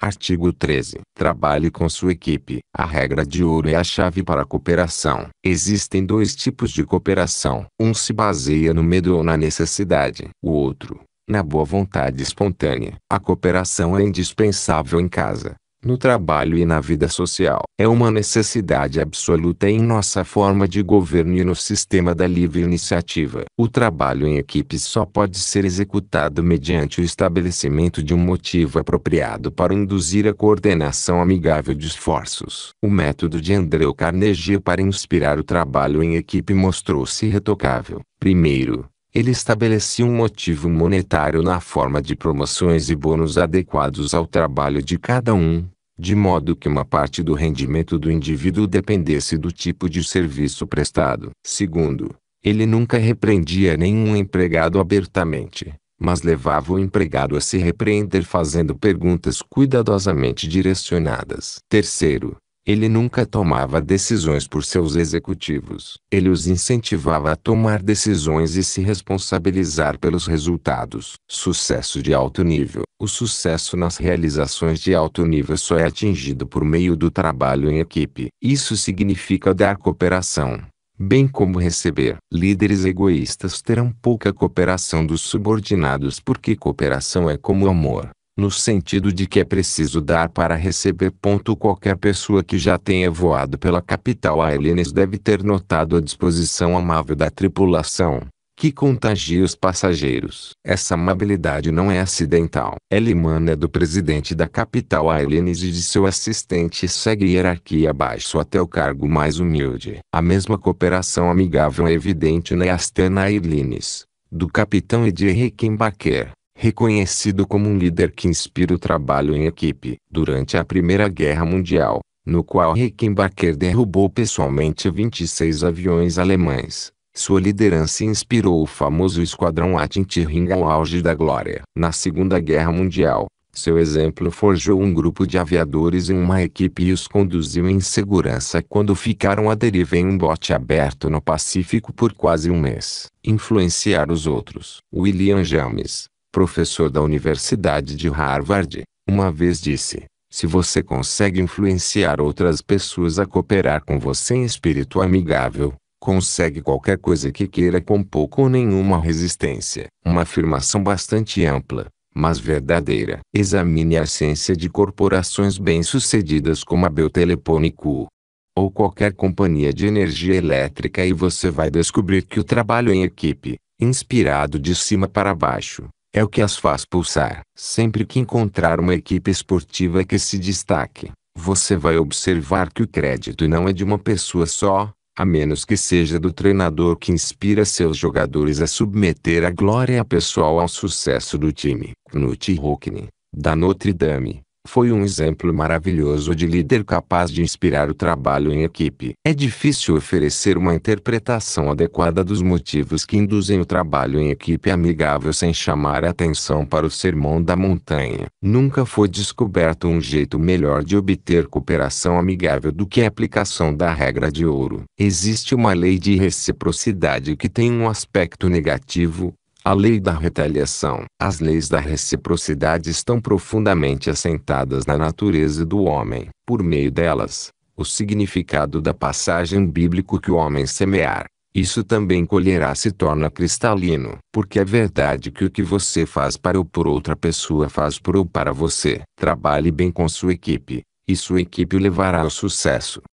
Artigo 13. Trabalhe com sua equipe. A regra de ouro é a chave para a cooperação. Existem dois tipos de cooperação. Um se baseia no medo ou na necessidade. O outro, na boa vontade espontânea. A cooperação é indispensável em casa, no trabalho e na vida social. É uma necessidade absoluta em nossa forma de governo e no sistema da livre iniciativa. O trabalho em equipe só pode ser executado mediante o estabelecimento de um motivo apropriado para induzir a coordenação amigável de esforços. O método de Andreu Carnegie para inspirar o trabalho em equipe mostrou-se retocável. Primeiro, ele estabelecia um motivo monetário na forma de promoções e bônus adequados ao trabalho de cada um, de modo que uma parte do rendimento do indivíduo dependesse do tipo de serviço prestado. Segundo, ele nunca repreendia nenhum empregado abertamente, mas levava o empregado a se repreender fazendo perguntas cuidadosamente direcionadas. Terceiro, ele nunca tomava decisões por seus executivos. Ele os incentivava a tomar decisões e se responsabilizar pelos resultados. Sucesso de alto nível. O sucesso nas realizações de alto nível só é atingido por meio do trabalho em equipe. Isso significa dar cooperação bem como receber. Líderes egoístas terão pouca cooperação dos subordinados porque cooperação é como amor no sentido de que é preciso dar para receber. Ponto. Qualquer pessoa que já tenha voado pela capital Aelenes deve ter notado a disposição amável da tripulação, que contagia os passageiros. Essa amabilidade não é acidental. Ela é emana do presidente da capital Aelenes e de seu assistente segue hierarquia abaixo até o cargo mais humilde. A mesma cooperação amigável é evidente na Astana Airlines, do capitão Edir Rickenbacker reconhecido como um líder que inspira o trabalho em equipe. Durante a Primeira Guerra Mundial, no qual Reichenbacher derrubou pessoalmente 26 aviões alemães, sua liderança inspirou o famoso esquadrão Atintiring ao auge da glória. Na Segunda Guerra Mundial, seu exemplo forjou um grupo de aviadores em uma equipe e os conduziu em segurança quando ficaram à deriva em um bote aberto no Pacífico por quase um mês. Influenciar os outros. William James, professor da Universidade de Harvard, uma vez disse: se você consegue influenciar outras pessoas a cooperar com você em espírito amigável, consegue qualquer coisa que queira com pouco ou nenhuma resistência. Uma afirmação bastante ampla, mas verdadeira. Examine a ciência de corporações bem-sucedidas como a Bell ou qualquer companhia de energia elétrica e você vai descobrir que o trabalho em equipe, inspirado de cima para baixo, é o que as faz pulsar. Sempre que encontrar uma equipe esportiva que se destaque, você vai observar que o crédito não é de uma pessoa só, a menos que seja do treinador que inspira seus jogadores a submeter a glória pessoal ao sucesso do time. Knut Hockney, da Notre Dame, foi um exemplo maravilhoso de líder capaz de inspirar o trabalho em equipe. É difícil oferecer uma interpretação adequada dos motivos que induzem o trabalho em equipe amigável sem chamar a atenção para o sermão da montanha. Nunca foi descoberto um jeito melhor de obter cooperação amigável do que a aplicação da regra de ouro. Existe uma lei de reciprocidade que tem um aspecto negativo, a lei da retaliação. As leis da reciprocidade estão profundamente assentadas na natureza do homem. Por meio delas, o significado da passagem bíblico que o homem semear, isso também colherá se torna cristalino. Porque é verdade que o que você faz para ou por outra pessoa faz por ou para você. Trabalhe bem com sua equipe, e sua equipe o levará ao sucesso.